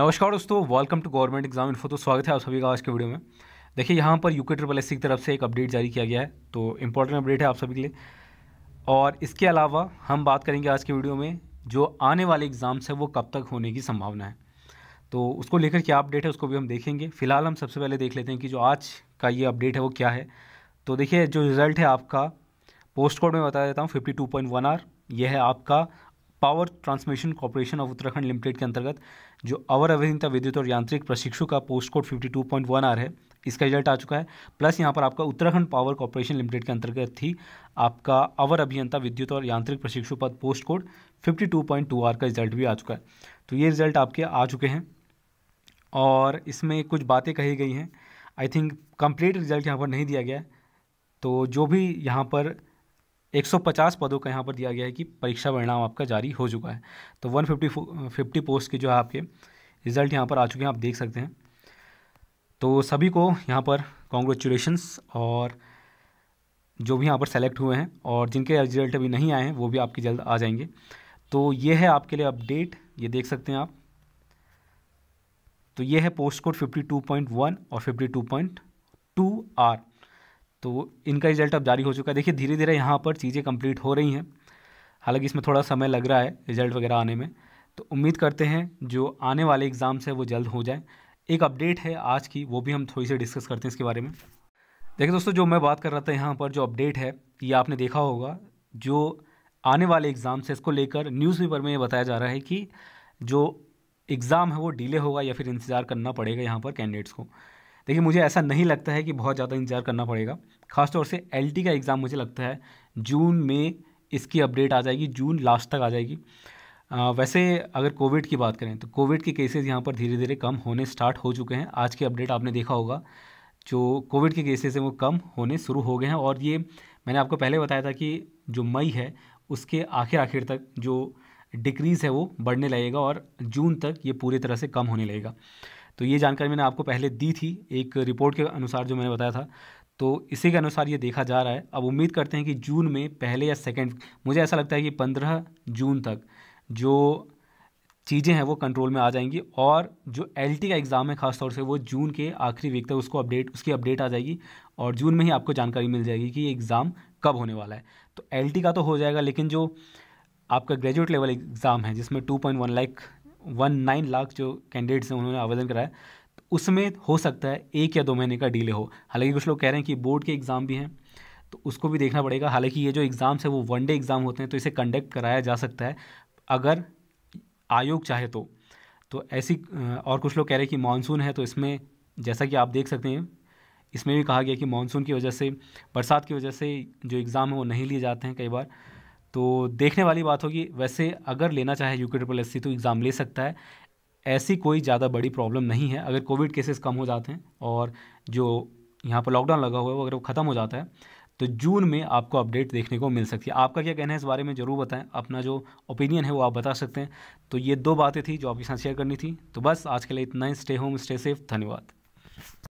नमस्कार दोस्तों welcome to government exam info तो स्वागत है आप सभी का आज के वीडियो में देखिए यहाँ पर यूके ट्रिपल एस की तरफ से एक अपडेट जारी किया गया है तो इंपॉर्टेंट अपडेट है आप सभी के लिए और इसके अलावा हम बात करेंगे आज के वीडियो में जो आने वाले एग्ज़ाम्स हैं वो कब तक होने की संभावना है तो उसको लेकर क्या अपडेट है उसको भी हम देखेंगे फिलहाल हम सबसे पहले देख लेते हैं कि जो आज का ये अपडेट है वो क्या है तो देखिए जो रिज़ल्ट है आपका पोस्ट कोड में बता देता हूँ fifty two point one R यह है आपका power transmission corporation of Uttarakhand limited के अंतर्गत जो अवर अवधीनता विद्युत और यांत्रिक प्रशिक्षु का post code fifty two point one R है इसका रिजल्ट आ चुका है प्लस यहाँ पर आपका उत्तराखंड पावर कॉरपोरेशन लिमिटेड के अंतर्गत थी आपका अवर अभियंता विद्युत और यांत्रिक प्रशिक्षु पद post code fifty two point two R का रिजल्ट भी आ चुका है तो ये रिजल्ट आपके आ चुके हैं और इसमें कुछ बातें कही गई हैं आई थिंक कंप्लीट रिजल्ट यहाँ पर नहीं दिया गया है तो जो भी यहाँ पर 150 पदों का यहाँ पर दिया गया है कि परीक्षा परिणाम आपका जारी हो चुका है तो 150 फिफ्टी पोस्ट के जो है आपके रिज़ल्ट यहाँ पर आ चुके हैं आप देख सकते हैं तो सभी को यहाँ पर कॉन्ग्रेचुलेशन्स और जो भी यहाँ पर सेलेक्ट हुए हैं और जिनके रिजल्ट अभी नहीं आए हैं वो भी आपके जल्द आ जाएंगे तो ये है आपके लिए अपडेट ये देख सकते हैं आप तो ये है पोस्ट कोड वन और टू आर तो इनका रिजल्ट अब जारी हो चुका है देखिए धीरे धीरे यहाँ पर चीज़ें कंप्लीट हो रही हैं हालांकि इसमें थोड़ा समय लग रहा है रिजल्ट वगैरह आने में तो उम्मीद करते हैं जो आने वाले एग्ज़ाम्स हैं वो जल्द हो जाए एक अपडेट है आज की वो भी हम थोड़ी सी डिस्कस करते हैं इसके बारे में देखिए दोस्तों जो मैं बात कर रहा था यहाँ पर जो अपडेट है ये आपने देखा होगा जो आने वाले एग्ज़ाम्स है इसको लेकर न्यूज़पेपर में ये बताया जा रहा है कि जो एग्ज़ाम है वो डिले होगा या फिर इंतज़ार करना पड़ेगा यहाँ पर कैंडिडेट्स को लेकिन मुझे ऐसा नहीं लगता है कि बहुत ज़्यादा इंतजार करना पड़ेगा खासतौर से एल का एग्ज़ाम मुझे लगता है जून में इसकी अपडेट आ जाएगी जून लास्ट तक आ जाएगी आ, वैसे अगर कोविड की बात करें तो कोविड के केसेस यहाँ पर धीरे धीरे कम होने स्टार्ट हो चुके हैं आज की अपडेट आपने देखा होगा जो कोविड के केसेस हैं वो कम होने शुरू हो गए हैं और ये मैंने आपको पहले बताया था कि जो मई है उसके आखिर आखिर तक जो डिक्रीज़ है वो बढ़ने लगेगा और जून तक ये पूरी तरह से कम होने लगेगा तो ये जानकारी मैंने आपको पहले दी थी एक रिपोर्ट के अनुसार जो मैंने बताया था तो इसी के अनुसार ये देखा जा रहा है अब उम्मीद करते हैं कि जून में पहले या सेकेंड मुझे ऐसा लगता है कि पंद्रह जून तक जो चीज़ें हैं वो कंट्रोल में आ जाएंगी और जो एल का एग्ज़ाम है खासतौर से वो जून के आखिरी वीक तक उसको अपडेट उसकी अपडेट आ जाएगी और जून में ही आपको जानकारी मिल जाएगी कि ये एग्ज़ाम कब होने वाला है तो एल का तो हो जाएगा लेकिन जो आपका ग्रेजुएट लेवल एग्ज़ाम है जिसमें 2.1 लाख वन नाइन लाख जो कैंडिडेट्स हैं उन्होंने आवेदन कराया तो उसमें हो सकता है एक या दो महीने का डिले हो हालांकि कुछ लोग कह रहे हैं कि बोर्ड के एग्ज़ाम भी हैं तो उसको भी देखना पड़ेगा हालांकि ये जो एग्ज़ाम्स हैं वो वन डे एग्ज़ाम होते हैं तो इसे कंडक्ट कराया जा सकता है अगर आयोग चाहे तो तो ऐसी और कुछ लोग कह रहे हैं कि मानसून है तो इसमें जैसा कि आप देख सकते हैं इसमें भी कहा गया कि मानसून की वजह से बरसात की वजह से जो एग्ज़ाम है वो नहीं लिए जाते हैं कई बार तो देखने वाली बात होगी वैसे अगर लेना चाहे यू ट्रिपल एस तो एग्ज़ाम ले सकता है ऐसी कोई ज़्यादा बड़ी प्रॉब्लम नहीं है अगर कोविड केसेस कम हो जाते हैं और जो यहाँ पर लॉकडाउन लगा हुआ है वो अगर वो ख़त्म हो जाता है तो जून में आपको अपडेट देखने को मिल सकती है आपका क्या कहना है इस बारे में ज़रूर बताएं अपना जो ओपिनियन है वो आप बता सकते हैं तो ये दो बातें थी जो आपके साथ शेयर करनी थी तो बस आज के लिए इतना ही स्टे होम स्टे सेफ धन्यवाद